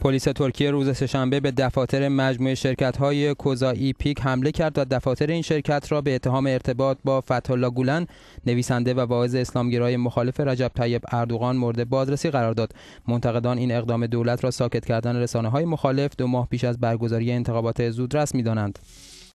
پلیس ترکیه روز سهشنبه به دفاتر مجموعه شرکت‌های کوزایی پیک حمله کرد و دفاتر این شرکت را به اتهام ارتباط با فتحالله گولن نویسنده و واعظ اسلامگرای مخالف رجب طیب اردوغان مورد بازرسی قرار داد منتقدان این اقدام دولت را ساکت کردن رسانه‌های مخالف دو ماه پیش از برگزاری انتخابات زودرس می‌دانند